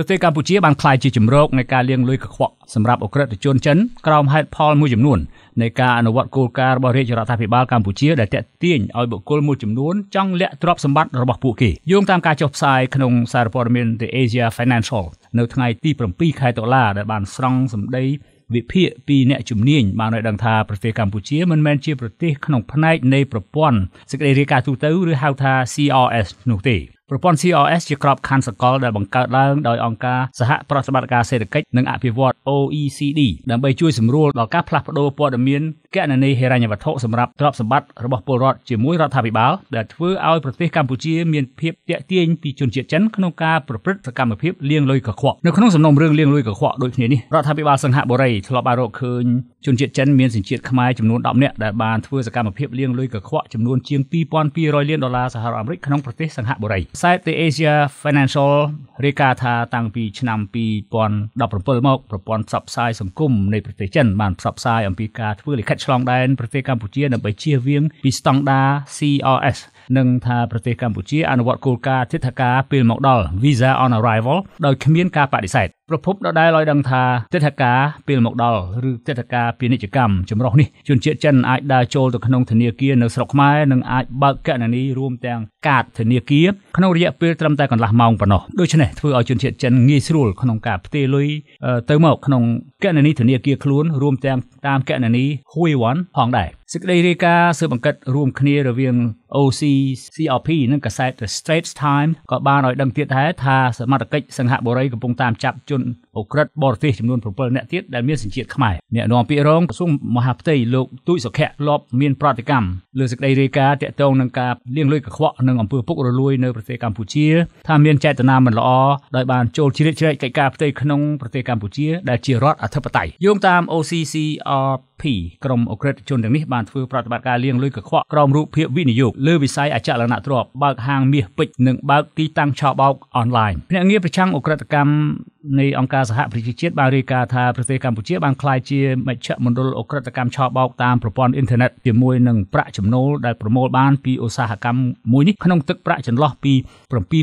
ប្រទេសកម្ពុជាបានក្លាយជាជំរកនៃការលាងលុយកខ្វក់សម្រាប់អក្រិតជនចិនក្រោមហេតុផលមួយចំនួននៃការអនុវត្តគោលការណ៍របស់រាជរដ្ឋាភិបាលកម្ពុជាដែលតាក់ទាញឲ្យបុគ្គលមួយចំនួនចង់លាក់ទ្រព្យសម្បត្តិរបស់ពួកគេយោងតាមការចុះផ្សាយក្នុងសារព័ត៌មាន The Asia Financial នៅថ្ងៃទី7ខែតុលាដែលបានស្រង់សម្ដីវិភាគពីអ្នកជំនាញបានឲ្យដឹងថាប្រទេសកម្ពុជាមិនមែនជាប្រទេសក្នុងផ្នែកនៃប្រព័ន្ធសេចក្តីរាយការណ៍ទូទៅឬហៅថា CRS នោះទេប្រព័ន្ធ CRS ជាក្របខ័ណ្ឌសកលដែលបង្កើតឡើងដោយអង្គការសហប្រតិបត្តិការសេដ្ឋកិច្ចនិងអភិវឌ្ឍន៍ OECD ដើម្បីជួយសម្រួលដល់ការផ្លាស់ប្តូរព័ត៌មានគណនីហិរញ្ញវត្ថុសម្រាប់ទ្រព្យសម្បត្តិរបស់ពលរដ្ឋជាមួយរដ្ឋាភិបាលដែលធ្វើឲ្យប្រទេសកម្ពុជាមានភាពទាក់ទាញពីជនជាតិចិនក្នុងការប្រព្រឹត្តសកម្មភាពលាងលុយកខ្វក់នៅក្នុងសំណុំរឿងលាងលុយកខ្វក់ដូចគ្នានេះរដ្ឋាភិបាលសង្ហបុរីធ្លាប់បានរកឃើញជនជាតិចិនមានសញ្ជាតិខ្មែរចំនួន10នាក់ដែលបានធ្វើសកម្មភាពលាងលុយកខ្វក់ចំនួនជាង2200លានដុល្លារសហរដ្ឋអាមេរិកក្នុងប្រទេសសង្ហបុរីផ្សាយ The Asia Financial រាយការណ៍ថាតាំងពីឆ្នាំ2017មកប្រព័ន្ធផ្សព្វផ្សាយសង្គមនៃប្រទេសចិនបានផ្សព្វផ្សាយអំពីការធ្វើលិខិតឆ្លងដែនប្រទេសកម្ពុជាដើម្បីជៀសវាងពីស្តង់ដារ CRS និងថាប្រទេសកម្ពុជាអនុវត្តគោលការណ៍ទិដ្ឋាការពេលមកដល់ Visa on arrival ដោយគ្មានការបដិសេធប្រពន្ធដដែលឲ្យដឹងថាទិដ្ឋាការពេលមកដល់ឬទិដ្ឋាការពាណិជ្ជកម្មចម្រុះនេះជនជាតិចិនអាចដើរចូលទៅក្នុងធនាគារនៅស្រុកខ្មែរនិងអាចបើកកណនីរួមទាំងកាតធនាគារក្នុងរយៈពេលត្រឹមតែកន្លះម៉ោងប៉ុណ្ណោះដូច្នេះធ្វើឲ្យជនជាតិចិនងាយស្រួលក្នុងការផ្ទេរលុយទៅមកក្នុងកណនីធនាគារខ្លួនរួមទាំងតាមកណនី Huiwan ផងដែរសេចក្តីរាយការណ៍ស៊ើបអង្កេតរួមគ្នារវាង OC CRP និងកាសែត The Straits Times ក៏បានឲ្យដឹងទៀតដែរថាសមត្ថកិច្ចសង្ហបុរីកំពុងតាមចាប់ជនអូក្រិតបរទេសចំនួន7នាក់ទៀតដែលមានសញ្ជាតិខ្មែរអ្នកនាំពាក្យរងក្រសួងមហាផ្ទៃលោកទូចសុខៈលបមាន ប្រតិកម្មលើសេចក្តីរាយការណ៍ទាក់ទងនឹងការលាងលុយកខ្វក់នៅអំពើពុករលួយនៅប្រទេសកម្ពុជាថាមានចេតនាមិនល្អដោយបានចូលជ្រៀតជ្រែកកិច្ចការផ្ទៃក្នុងប្រទេសកម្ពុជា ដែលជារដ្ឋអធិបតេយ្យយោងតាម OCCR P ក្រុមអក្រិតជនទាំងនេះបានធ្វើប្រតិបត្តិការលាងលុយកខ្វក់ក្រោមរូបភាពវិនិយោគលើវិស័យអចលនទ្រព្យបើកហាងមាសពេជ្រនិងបើកទីតាំងឆោបោកអនឡាញភ្នាក់ងារប្រឆាំងអក្រិតកម្មនៃអង្គការសហប្រជាជាតិបានរាយការណ៍ថាប្រទេសកម្ពុជាបានក្លាយជាមជ្ឈមណ្ឌលអ ுக ្រិតកម្មឆោបោកតាមប្រព័ន្ធអ៊ីនធឺណិតជាមួយនឹងប្រាក់ចំណូលដែលប្រមូលបានពីឧស្សាហកម្មមួយនេះក្នុងទឹកប្រាក់ចន្លោះពី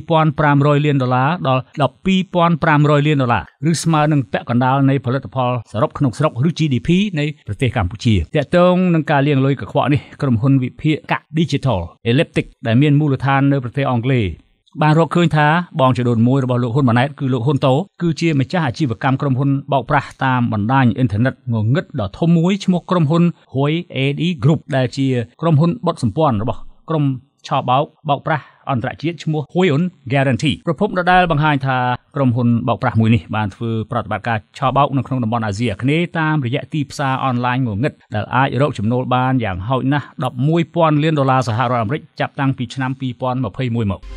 7500លានដុល្លារដល់12500លានដុល្លារឬស្មើនឹងពាក់កណ្ដាលនៃផលិតផលសរុបក្នុងស្រុកឬ GDP នៃប្រទេសកម្ពុជាតកតងនឹងការលាងលុយកខ្វក់នេះក្រុមហ៊ុនវិភាគ Digital Elliptic ដែលមានមូលដ្ឋាននៅប្រទេសអង់គ្លេសបានរកឃើញថាបងចដូនមួយរបស់លោកហ៊ុនម៉ាណែតគឺលោកហ៊ុនតូគឺជាម្ចាស់អាជីវកម្មក្រុមហ៊ុនបោកប្រាស់តាមបណ្ដាញអ៊ីនធឺណិតងងឹតដ៏ធំមួយឈ្មោះក្រុមហ៊ុន Hui AD Group ដែលជាក្រុមហ៊ុនបុតសម្ព័ន្ធរបស់ក្រុមឆោបោកបោកប្រាស់អន្តរជាតិឈ្មោះ Huion Guarantee ប្រភពដដែលបង្ហាញថាក្រុមហ៊ុនបោកប្រាស់មួយនេះបានធ្វើប្រតិបត្តិការឆោបោកនៅក្នុងតំបន់អាស៊ីអាគ្នេយ៍តាមរយៈទីផ្សារអនឡាញងងឹតដែលអាចរក ចំណូលបានយ៉ាងហោចណាស់11,000លានដុល្លារសហរដ្ឋអាមេរិកចាប់តាំងពីឆ្នាំ2021មក។